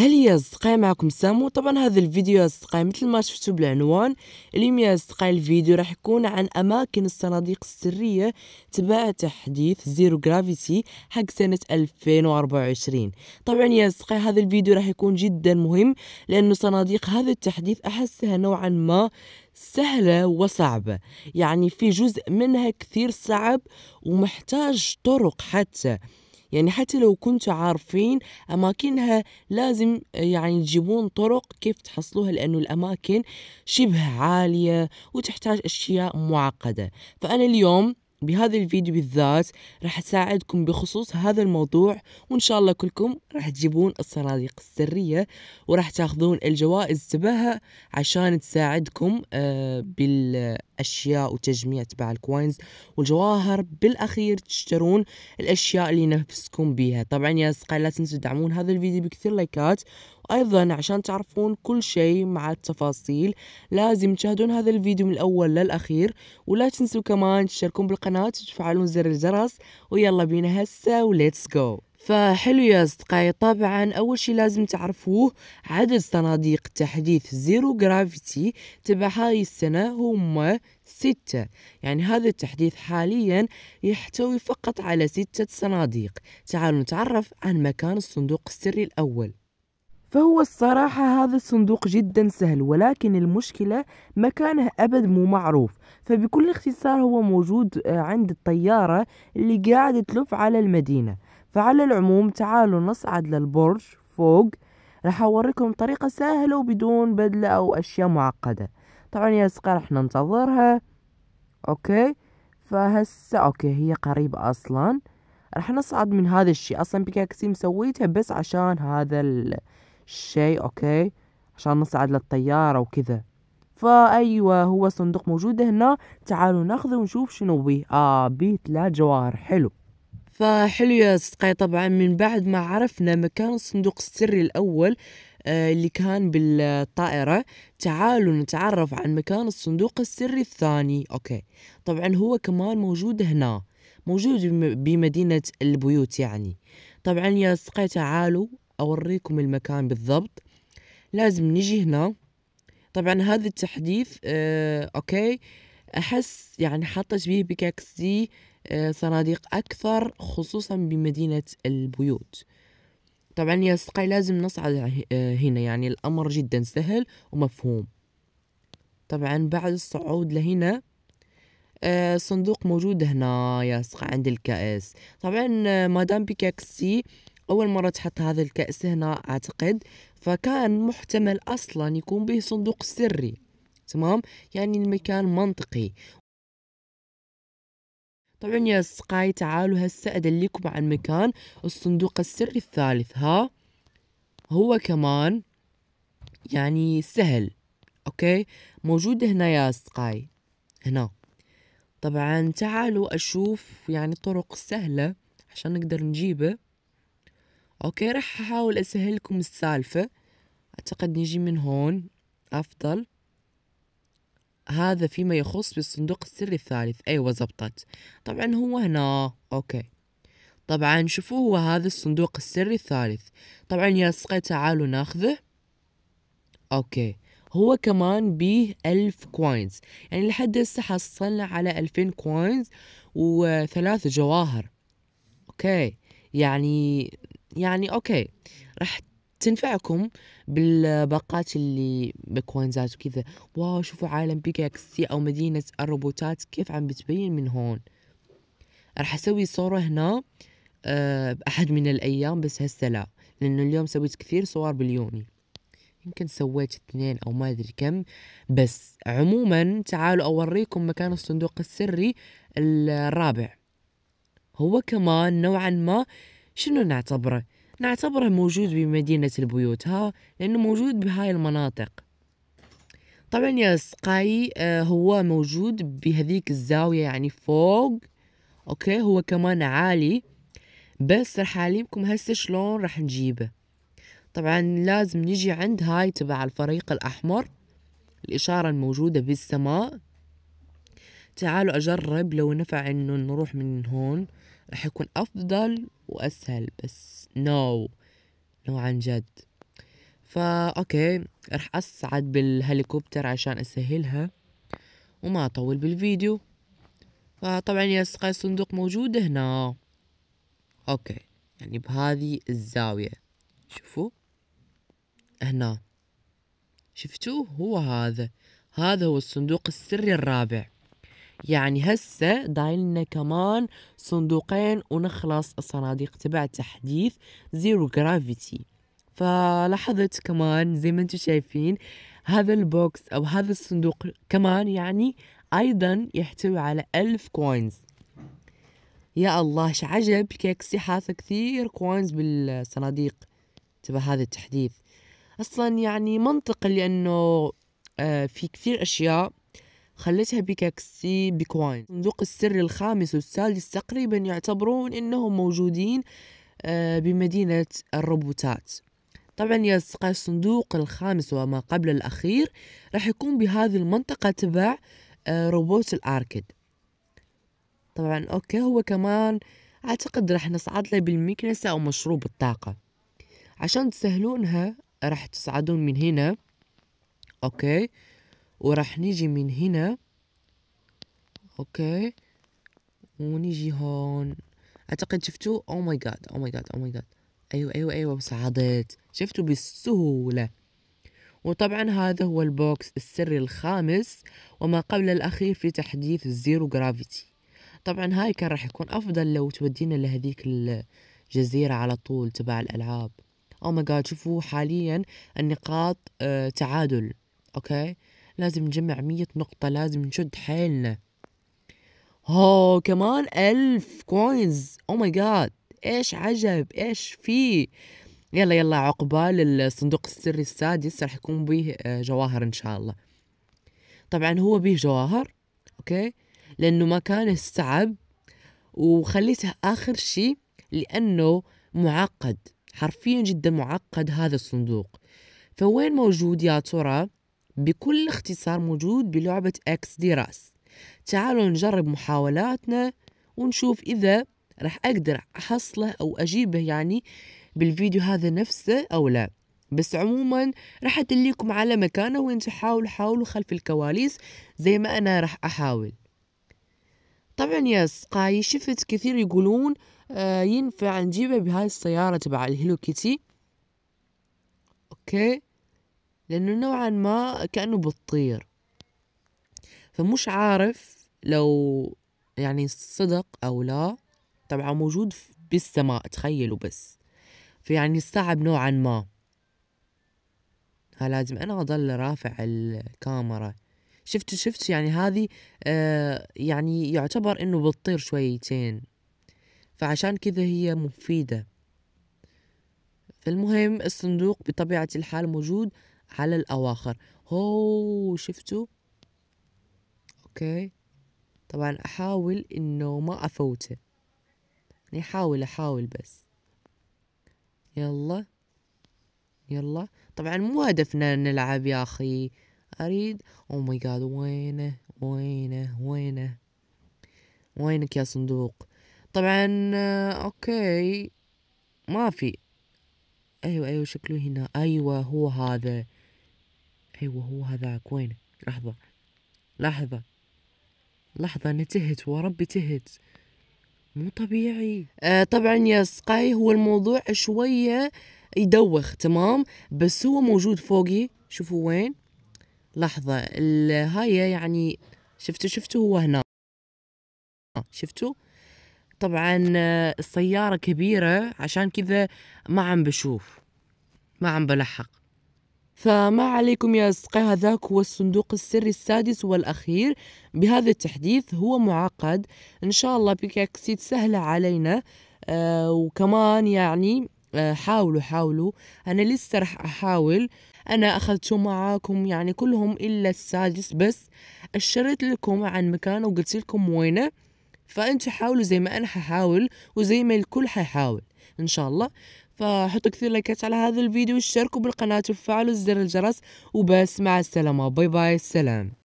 هل هي اصدقائي معكم سامو طبعا هذا الفيديو يا اصدقائي مثل ما شفتوا بالعنوان اليوم يا اصدقائي الفيديو راح يكون عن أماكن الصناديق السرية تبع تحديث زيرو جرافيتي حق سنة 2024 طبعا يا اصدقائي هذا الفيديو راح يكون جدا مهم لأنه صناديق هذا التحديث أحسها نوعا ما سهلة وصعبة يعني في جزء منها كثير صعب ومحتاج طرق حتى يعني حتى لو كنتوا عارفين أماكنها لازم آه، يعني تجيبون طرق كيف تحصلوها لأنه الأماكن شبه عالية وتحتاج أشياء معقدة فأنا اليوم بهذا الفيديو بالذات راح اساعدكم بخصوص هذا الموضوع وان شاء الله كلكم راح تجيبون الصناديق السرية وراح تاخذون الجوائز تبعها عشان تساعدكم آه، بالاشياء وتجميع تبع الكوينز والجواهر بالاخير تشترون الاشياء اللي نفسكم بيها طبعا يا اصدقائي لا تنسوا تدعمون هذا الفيديو بكثير لايكات أيضا عشان تعرفون كل شيء مع التفاصيل لازم تشاهدون هذا الفيديو من الأول للأخير ولا تنسوا كمان تشتركون بالقناة وتفعلون زر الجرس ويلا بينا هسه وليتس جو فحلو يا أصدقائي طبعا أول شي لازم تعرفوه عدد صناديق تحديث زيرو جرافيتي تبع هاي السنة هم ستة يعني هذا التحديث حاليا يحتوي فقط على ستة صناديق تعالوا نتعرف عن مكان الصندوق السري الأول فهو الصراحة هذا الصندوق جدا سهل ولكن المشكلة مكانه أبد مو معروف فبكل اختصار هو موجود آه، عند الطيارة اللي قاعدة تلف على المدينة فعلى العموم تعالوا نصعد للبرج فوق راح أوريكم طريقة سهلة وبدون بدلة أو أشياء معقدة طبعا يا سقا راح ننتظرها أوكي فهسه أوكي هي قريبة أصلا راح نصعد من هذا الشيء أصلا بكاكسي مسويتها بس عشان هذا ال... الشاي اوكي عشان نصعد للطيارة وكذا فأيوة هو صندوق موجود هنا تعالوا ناخذه ونشوف شنو بيه آه بيه لا جوار حلو فحلو يا صدقاي طبعا من بعد ما عرفنا مكان الصندوق السري الأول آه اللي كان بالطائرة تعالوا نتعرف عن مكان الصندوق السري الثاني أوكي طبعا هو كمان موجود هنا موجود بمدينة البيوت يعني طبعا يا صدقاي تعالوا أوريكم المكان بالضبط لازم نجي هنا طبعا هذا التحديث آه أوكي أحس يعني حطت به بكاكسي آه صناديق أكثر خصوصا بمدينة البيوت طبعا يا أصدقائي لازم نصعد آه هنا يعني الأمر جدا سهل ومفهوم طبعا بعد الصعود لهنا آه صندوق موجود هنا يا أصدقائي عند الكأس طبعا آه، مادام بكاكسي بيكاكسي أول مرة تحط هذا الكأس هنا أعتقد فكان محتمل أصلا يكون به صندوق سري تمام يعني المكان منطقي طبعا يا أصدقائي تعالوا هسه أدليكم عن مكان الصندوق السري الثالث ها هو كمان يعني سهل أوكي موجود هنا يا أصدقائي هنا طبعا تعالوا أشوف يعني طرق سهلة عشان نقدر نجيبه اوكي راح احاول اسهل لكم السالفه اعتقد نجي من هون افضل هذا فيما يخص بالصندوق السري الثالث أيوة زبطت طبعا هو هنا أوكي طبعا شوفوا هو هذا الصندوق السري الثالث طبعا يا سقي تعالوا ناخذه أوكي هو كمان بيه ألف كوينز يعني لحد هسه حصلنا على ألفين كوينز وثلاث جواهر أوكي يعني يعني اوكي راح تنفعكم بالباقات اللي بكوينزات وكذا واو شوفوا عالم بيكاكسي او مدينة الروبوتات كيف عم بتبين من هون راح اسوي صورة هنا آه، بأحد من الأيام بس هسه لا لأنه اليوم سويت كثير صور باليوني يمكن سويت اثنين أو ما أدري كم بس عموما تعالوا أوريكم مكان الصندوق السري الرابع هو كمان نوعا ما شنو نعتبره؟ نعتبره موجود بمدينة البيوت ها لأنه موجود بهاي المناطق طبعا يا سقاي آه، هو موجود بهذيك الزاوية يعني فوق أوكي هو كمان عالي بس راح أعلمكم هسه شلون راح نجيبه طبعا لازم نجي عند هاي تبع الفريق الأحمر الإشارة الموجودة بالسماء تعالوا أجرب لو نفع إنه نروح من هون راح يكون أفضل وأسهل بس نو نو عن جد فا أوكي راح أصعد بالهليكوبتر عشان أسهلها وما أطول بالفيديو فطبعا يا أصدقائي الصندوق موجود هنا أوكي يعني بهذه الزاوية شوفوا هنا شفتوه هو هذا هذا هو الصندوق السري الرابع يعني هسه دايلنا كمان صندوقين ونخلص الصناديق تبع تحديث زيرو جرافيتي فلاحظت كمان زي ما انتم شايفين هذا البوكس او هذا الصندوق كمان يعني ايضا يحتوي على ألف كوينز يا الله شعجب كيكسي حاطة كثير كوينز بالصناديق تبع هذا التحديث اصلا يعني منطقي لانه آه، في كثير اشياء خلتها بكاكسي بكوين صندوق السر الخامس والسادس تقريبا يعتبرون أنهم موجودين آه، بمدينة الروبوتات طبعا يلتقى الصندوق الخامس وما قبل الأخير راح يكون بهذه المنطقة تبع آه، روبوت الأركيد طبعا أوكي هو كمان أعتقد راح نصعد له بالمكنسة أو مشروب الطاقة عشان تسهلونها راح تصعدون من هنا أوكي وراح نيجي من هنا اوكي ونيجي هون اعتقد شفتوا او ماي جاد او ماي جاد او ماي جاد ايوه ايوه ايوه صعدت شفتوا بالسهوله وطبعا هذا هو البوكس السري الخامس وما قبل الأخير في تحديث الزيرو جرافيتي طبعا هاي كان راح يكون أفضل لو تودينا لهذيك الجزيرة على طول تبع الألعاب أو ماي جاد شوفوا حاليا النقاط آه، تعادل أوكي لازم نجمع مية نقطة لازم نشد حيلنا ها كمان ألف كوينز أو ماي جاد إيش عجب إيش فيه يلا يلا عقبال الصندوق السري السادس راح يكون به آه، جواهر إن شاء الله طبعا هو به جواهر أوكي لأنه كان الصعب وخليته آخر شيء لأنه معقد حرفيا جدا معقد هذا الصندوق فوين موجود يا ترى؟ بكل اختصار موجود بلعبة اكس دراس تعالوا نجرب محاولاتنا ونشوف إذا راح أقدر أحصله أو أجيبه يعني بالفيديو هذا نفسه أو لا بس عموما راح أدليكم على مكانه وين تحاولوا حاولوا خلف الكواليس زي ما أنا راح أحاول طبعا يا سقاي شفت كثير يقولون آه ينفع نجيبه بهاي السيارة تبع الهيلو كيتي أوكي لأنه نوعا ما كأنه بتطير فمش عارف لو يعني صدق أو لا طبعا موجود بالسماء تخيلوا بس فيعني صعب نوعا ما ها لازم أنا أضل رافع الكاميرا شفت شفت يعني هذه آه يعني يعتبر انه بتطير شويتين فعشان كذا هي مفيدة فالمهم الصندوق بطبيعة الحال موجود على الأواخر هو شفتوا أوكي طبعا أحاول إنه ما أفوته يعني أحاول أحاول بس يلا يلا طبعا مو هدفنا نلعب يا أخي أريد أو ماي جاد وينه وينه وينه وينك يا صندوق طبعا أوكي ما في أيوة أيوة شكله هنا أيوة هو هذا ايوه هو هذاك وينه لحظة لحظة لحظة أنا تهت وربي تهت مو طبيعي آه طبعا يا سقاي هو الموضوع شوية يدوخ تمام بس هو موجود فوقي شوفوا وين لحظة هاي يعني شفتوا شفتوا هو هنا شفتوا طبعا آه، السيارة كبيرة عشان كذا ما عم بشوف ما عم بلحق فما عليكم يا أصدقائي هذاك هو الصندوق السري السادس والأخير بهذا التحديث هو معقد إن شاء الله بكاكسيد سهلة علينا آه وكمان يعني آه حاولوا حاولوا أنا لسه راح أحاول أنا أخذت معاكم يعني كلهم إلا السادس بس أشرت لكم عن مكانه وقلت لكم وينه فأنتوا حاولوا زي ما أنا ححاول وزي ما الكل حيحاول إن شاء الله فحطوا كثير لايكات على هذا الفيديو واشتركوا بالقناة وفعلوا زر الجرس وبس مع السلامة باي باي السلام